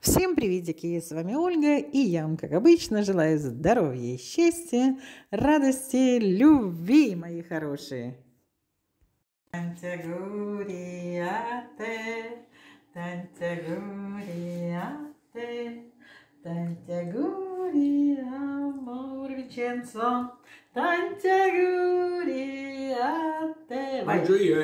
Всем приветики, с вами Ольга, и я вам, как обычно, желаю здоровья, счастья, радости, любви, мои хорошие. Тантягуриате, тантягуриате, тантягурия, маур Виченцо, тантягуриате. Бонжур,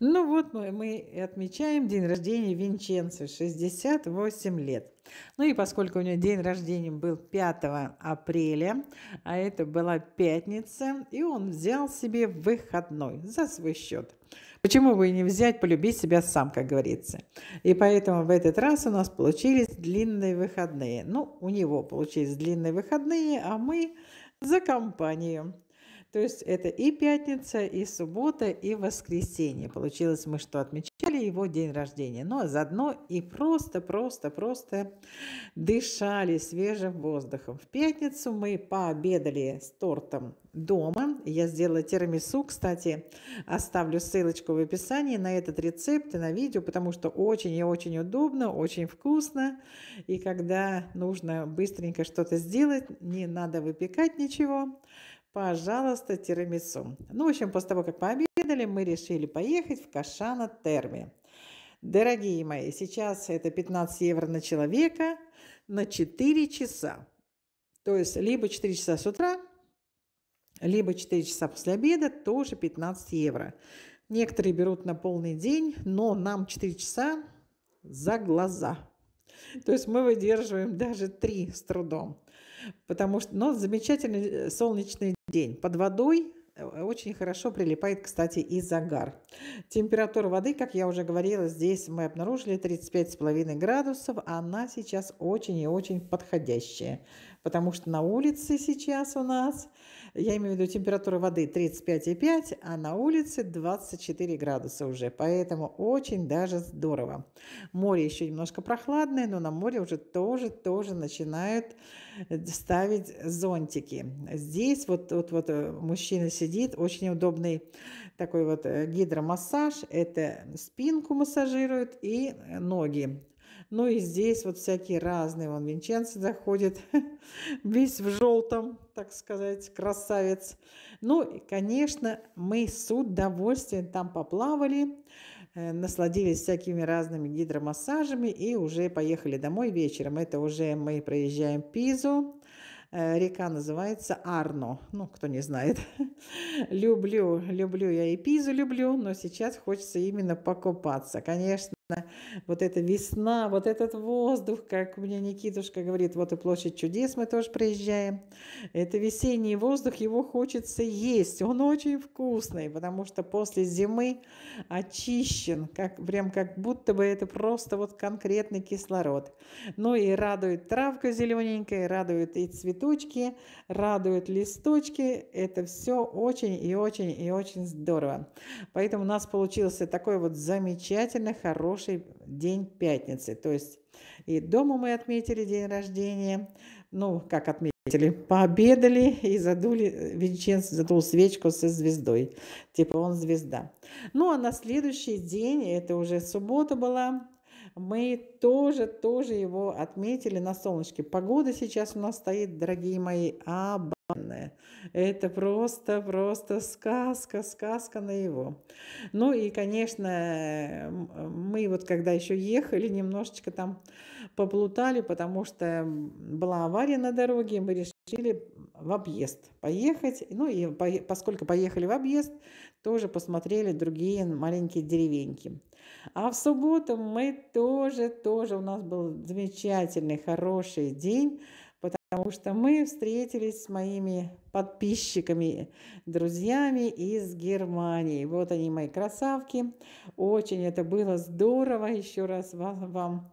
Ну вот мы, мы отмечаем день рождения Винченцо, 68 лет. Ну и поскольку у него день рождения был 5 апреля, а это была пятница, и он взял себе выходной за свой счет. Почему бы и не взять, полюбить себя сам, как говорится. И поэтому в этот раз у нас получились длинные выходные. Ну, у него получились длинные выходные, а мы за компанию. То есть это и пятница, и суббота, и воскресенье. Получилось мы, что отмечали его день рождения, но ну, а заодно и просто-просто-просто дышали свежим воздухом. В пятницу мы пообедали с тортом дома. Я сделала тирамису, кстати, оставлю ссылочку в описании на этот рецепт и на видео, потому что очень и очень удобно, очень вкусно. И когда нужно быстренько что-то сделать, не надо выпекать ничего, пожалуйста, тирамису. Ну, в общем, после того, как пообедали, мы решили поехать в Кашана Терми. Дорогие мои, сейчас это 15 евро на человека на 4 часа. То есть либо 4 часа с утра, либо 4 часа после обеда, тоже 15 евро. Некоторые берут на полный день, но нам 4 часа за глаза. То есть мы выдерживаем даже 3 с трудом потому что, но замечательный э, солнечный день. Под водой э, очень хорошо прилипает, кстати, и загар. Температура воды, как я уже говорила, здесь мы обнаружили 35,5 градусов. Она сейчас очень и очень подходящая, потому что на улице сейчас у нас я имею в виду температура воды 35,5, а на улице 24 градуса уже, поэтому очень даже здорово. Море еще немножко прохладное, но на море уже тоже, тоже начинают ставить зонтики. Здесь вот, вот, вот э, мужчина сидит, очень удобный такой вот э, гидромассаж, это спинку массажируют и ноги ну и здесь вот всякие разные. Вон Винченцо заходит, весь в желтом, так сказать, красавец. Ну и, конечно, мы с удовольствием там поплавали, э, насладились всякими разными гидромассажами и уже поехали домой вечером. Это уже мы проезжаем Пизу. Э, река называется Арно. Ну, кто не знает. люблю, люблю я и Пизу люблю, но сейчас хочется именно покупаться. Конечно, вот эта весна, вот этот воздух, как мне Никитушка говорит, вот и площадь чудес мы тоже приезжаем. Это весенний воздух, его хочется есть, он очень вкусный, потому что после зимы очищен, как, прям как будто бы это просто вот конкретный кислород. Ну и радует травка зелененькая, радует и цветочки, радуют листочки, это все очень и очень и очень здорово. Поэтому у нас получился такой вот замечательный, хороший хороший день пятницы. То есть и дома мы отметили день рождения, ну, как отметили, пообедали и задули, э, Винченц задул свечку со звездой, типа он звезда. Ну, а на следующий день, это уже суббота была, мы тоже, тоже его отметили на солнышке. Погода сейчас у нас стоит, дорогие мои, оба. Это просто, просто сказка, сказка на его. Ну и, конечно, мы вот когда еще ехали, немножечко там поплутали, потому что была авария на дороге, мы решили в объезд поехать. Ну и по, поскольку поехали в объезд, тоже посмотрели другие маленькие деревеньки. А в субботу мы тоже, тоже, у нас был замечательный, хороший день потому что мы встретились с моими подписчиками, друзьями из Германии. Вот они, мои красавки. Очень это было здорово. Еще раз вам, вам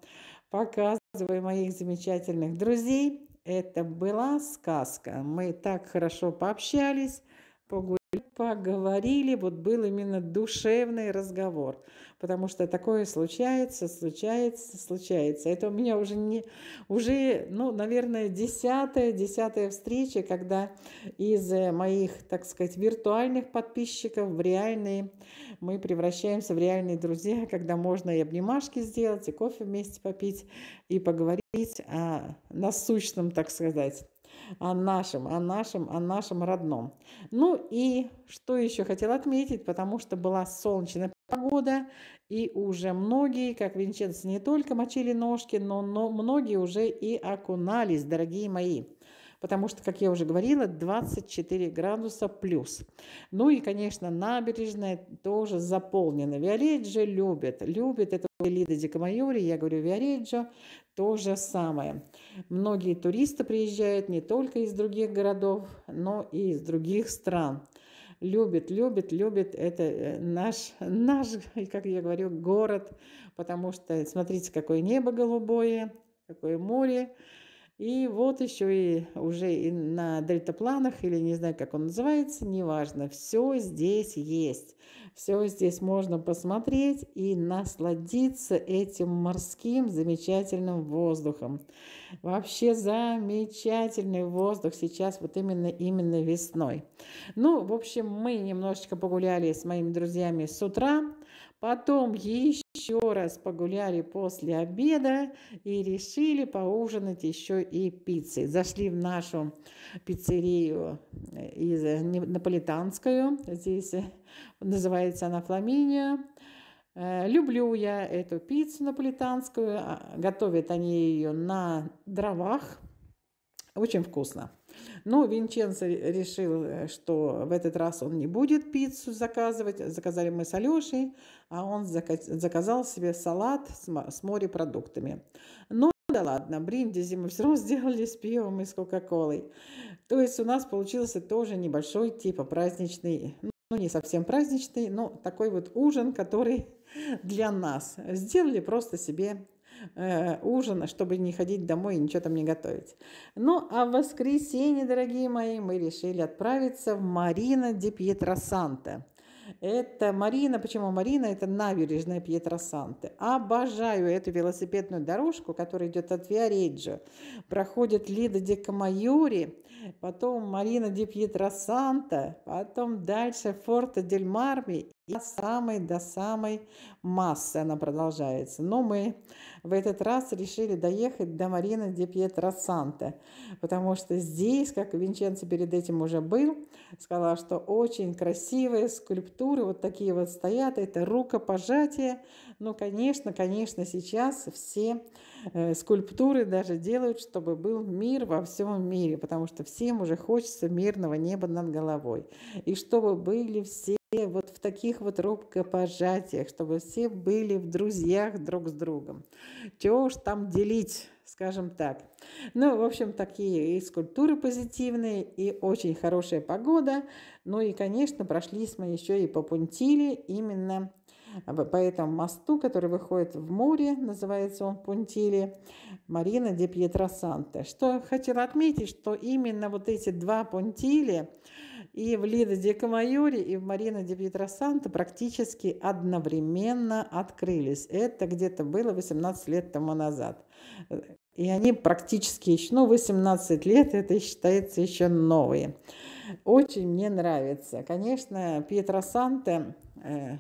показываю моих замечательных друзей. Это была сказка. Мы так хорошо пообщались, погуляли поговорили, вот был именно душевный разговор, потому что такое случается, случается, случается. Это у меня уже не, уже, ну, наверное, десятая, десятая встреча, когда из э, моих, так сказать, виртуальных подписчиков в реальные, мы превращаемся в реальные друзья, когда можно и обнимашки сделать, и кофе вместе попить, и поговорить о насущном, так сказать о нашем, о нашем, о нашем родном. Ну и что еще хотела отметить, потому что была солнечная погода, и уже многие, как Винченцо, не только мочили ножки, но, но многие уже и окунались, дорогие мои потому что, как я уже говорила, 24 градуса плюс. Ну и, конечно, набережная тоже заполнена. Виоледжи любят, любят это Лида Дикамайори, я говорю Виареджо, то же самое. Многие туристы приезжают не только из других городов, но и из других стран. Любит, любит, любит это э, наш, наш, как я говорю, город, потому что смотрите, какое небо голубое, какое море, и вот еще и уже и на дельтапланах, или не знаю, как он называется, неважно, все здесь есть. Все здесь можно посмотреть и насладиться этим морским замечательным воздухом. Вообще замечательный воздух сейчас вот именно, именно весной. Ну, в общем, мы немножечко погуляли с моими друзьями с утра, потом еще еще раз погуляли после обеда и решили поужинать еще и пиццей. Зашли в нашу пиццерию э, из э, наполитанскую. Здесь э, называется она Фламиния. Люблю я эту пиццу наполитанскую. А, готовят они ее на дровах. Очень вкусно. Но ну, Винченцо решил, э, что в этот раз он не будет пиццу заказывать. Заказали мы с Алешей, а он заказал себе салат с морепродуктами. Но ну да ладно, бриндизи мы все равно сделали с пивом и с Кока-Колой. То есть у нас получился тоже небольшой типа праздничный, ну не совсем праздничный, но такой вот ужин, который для нас. Сделали просто себе Э, ужина, чтобы не ходить домой и ничего там не готовить. Ну, а в воскресенье, дорогие мои, мы решили отправиться в Марина де Пьетросанта. Это Марина, почему Марина? Это набережная Пьетросанты. Обожаю эту велосипедную дорожку, которая идет от Виареджо. Проходит Лида де Камайори, потом Марина де Пьетросанта, потом дальше Форта дель Марми до самой, до самой массы она продолжается. Но мы в этот раз решили доехать до Марина де Пьетро Санте, потому что здесь, как Винченцо перед этим уже был, сказала, что очень красивые скульптуры вот такие вот стоят, это рукопожатие. Ну, конечно, конечно, сейчас все э, скульптуры даже делают, чтобы был мир во всем мире, потому что всем уже хочется мирного неба над головой. И чтобы были все все вот в таких вот рукопожатиях, чтобы все были в друзьях друг с другом. Чего уж там делить, скажем так. Ну, в общем, такие и скульптуры позитивные, и очень хорошая погода. Ну и, конечно, прошлись мы еще и по Пунтили, именно по этому мосту, который выходит в море, называется он Пунтили, Марина де Пьетросанте. Что хотела отметить, что именно вот эти два Пунтили, и в Лида де Камайоре, и в Марина де Пьетросанто практически одновременно открылись. Это где-то было 18 лет тому назад. И они практически еще, ну, 18 лет, это считается еще новые. Очень мне нравится. Конечно, Пьетросанте... Э,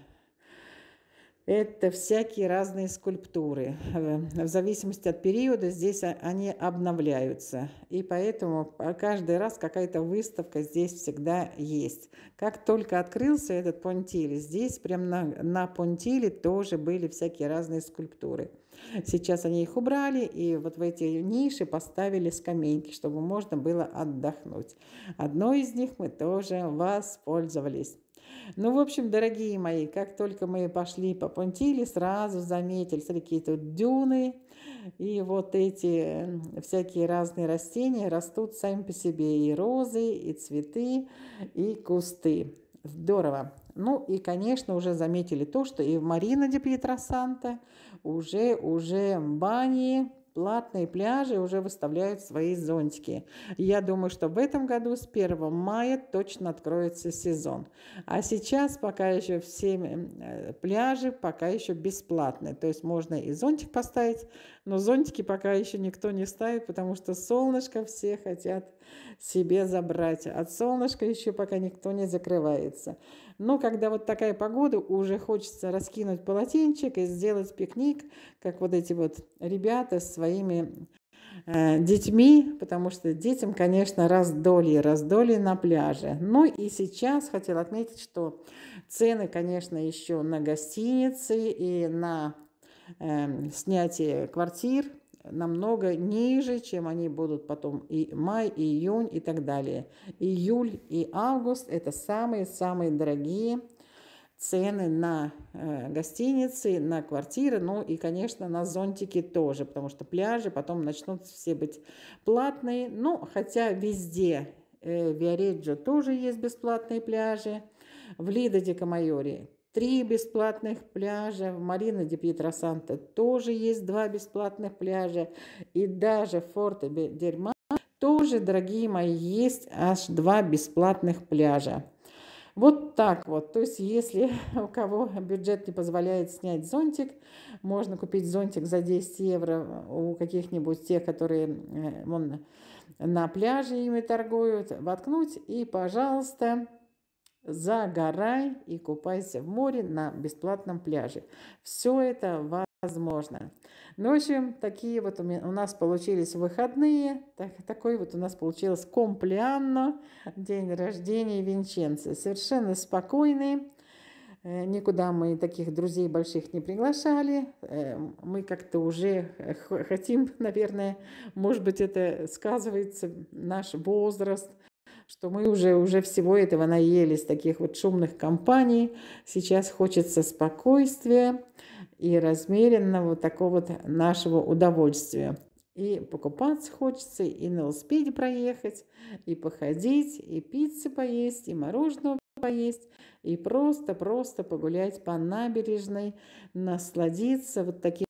это всякие разные скульптуры. Э, в зависимости от периода здесь они обновляются. И поэтому э, каждый раз какая-то выставка здесь всегда есть. Как только открылся этот понтиль, здесь прям на, на понтиле тоже были всякие разные скульптуры. Сейчас они их убрали и вот в эти ниши поставили скамейки, чтобы можно было отдохнуть. Одной из них мы тоже воспользовались. Ну, в общем, дорогие мои, как только мы пошли по Пунтиле, сразу заметили какие-то дюны, и вот эти всякие разные растения растут сами по себе, и розы, и цветы, и кусты. Здорово. Ну и, конечно, уже заметили то, что и в Марина де Пьетросанта уже, уже бани, платные пляжи уже выставляют свои зонтики. Я думаю, что в этом году с 1 мая точно откроется сезон. А сейчас пока еще все э, пляжи пока еще бесплатные, То есть можно и зонтик поставить, но зонтики пока еще никто не ставит, потому что солнышко все хотят себе забрать. От солнышка еще пока никто не закрывается. Но когда вот такая погода, уже хочется раскинуть полотенчик и сделать пикник, как вот эти вот ребята с своими э, детьми, потому что детям, конечно, раздолье, раздолье на пляже. Ну и сейчас хотел отметить, что цены, конечно, еще на гостиницы и на э, снятие квартир – намного ниже, чем они будут потом и май, и июнь и так далее. Июль и август – это самые-самые дорогие цены на э, гостиницы, на квартиры, ну и, конечно, на зонтики тоже, потому что пляжи потом начнут все быть платные. Ну, хотя везде в э, Виареджо тоже есть бесплатные пляжи, в Лида де Камайоре три бесплатных пляжа. В Марина де Пьетросанта тоже есть два бесплатных пляжа. И даже в Форте Дерма тоже, дорогие мои, есть аж два бесплатных пляжа. Вот так вот. То есть, если у кого бюджет не позволяет снять зонтик, можно купить зонтик за 10 евро у каких-нибудь тех, которые э, вон, на пляже ими торгуют, воткнуть и, пожалуйста, загорай и купайся в море на бесплатном пляже. Все это возможно. Ну, в общем, такие вот у, меня, у нас получились выходные. Так, такой вот у нас получилось комплианно, день рождения Винченце. Совершенно спокойный. Э, никуда мы таких друзей больших не приглашали. Э, мы как-то уже хотим, наверное, может быть, это сказывается наш возраст, что мы уже, уже всего этого наелись, таких вот шумных компаний. Сейчас хочется спокойствия и размеренного вот такого вот нашего удовольствия. И покупаться хочется, и на велосипеде проехать, и походить, и пиццы поесть, и мороженого поесть, и просто-просто погулять по набережной, насладиться вот таким